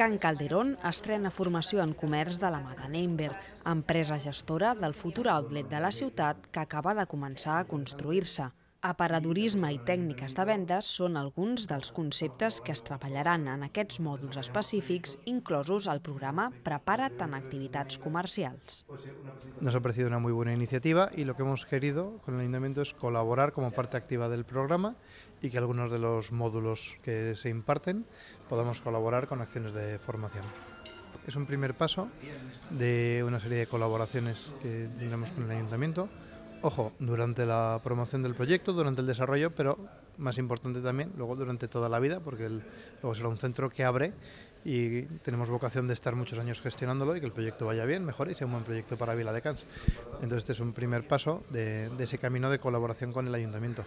Can Calderón estrena formació en comerç de la mà de Neimber, empresa gestora del futur outlet de la ciutat que acaba de començar a construir-se. Aparadorisme i tècniques de venda són alguns dels conceptes que es treballaran en aquests mòduls específics inclosos al programa Prepara't en activitats comercials. Nos ha parecido una muy buena iniciativa y lo que hemos querido con el Ayuntamiento es colaborar como parte activa del programa y que algunos de los módulos que se imparten podamos colaborar con acciones de formación. Es un primer paso de una serie de colaboraciones que tendremos con el Ayuntamiento ojo, durante la promoción del proyecto, durante el desarrollo, pero más importante también, luego durante toda la vida, porque luego será un centro que abre y tenemos vocación de estar muchos años gestionándolo y que el proyecto vaya bien, mejore y sea un buen proyecto para Vila de Cans. Entonces este es un primer paso de ese camino de colaboración con el ayuntamiento.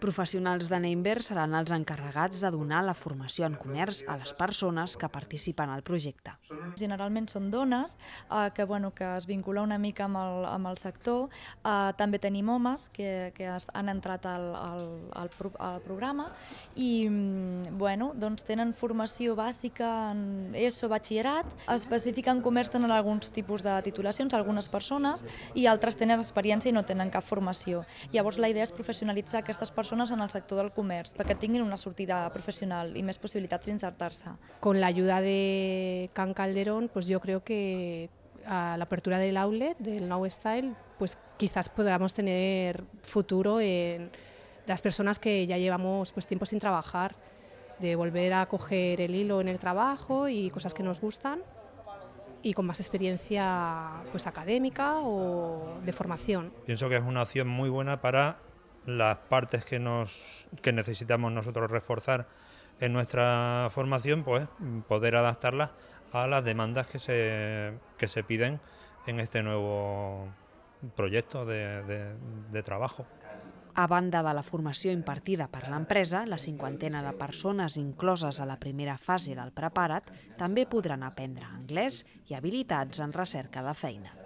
Professionals de Neinberg seran els encarregats de donar la formació en comerç a les persones que participen al projecte. Generalment són dones eh, que, bueno, que es vincula una mica amb el, amb el sector. Eh, també tenim homes que, que han entrat al, al, al, pro, al programa i mm, bueno, doncs tenen formació bàsica en ESO, batxillerat, específica en comerç tenen alguns tipus de titulacions, algunes persones, i altres tenen experiència i no tenen cap formació. Llavors la idea és professionalitzar aquestes persones en el sector del comercio, para que tengan una sortida profesional y más posibilidades de insertarse. Con la ayuda de Can Calderón, pues yo creo que a la apertura del outlet del Now Style, pues quizás podamos tener futuro en las personas que ya llevamos pues tiempo sin trabajar, de volver a coger el hilo en el trabajo y cosas que nos gustan y con más experiencia pues académica o de formación. Pienso que es una opción muy buena para las partes que, nos, necesitamos nosotros reforzar en nuestra formación, pues poder adaptarlas a las demandas que se, que se piden en este nuevo proyecto de, trabajo. A banda de la formación impartida la empresa, la cinquantena de personas incloses a la primera fase del preparat también podrán aprender inglés y habilitats en recerca de feina.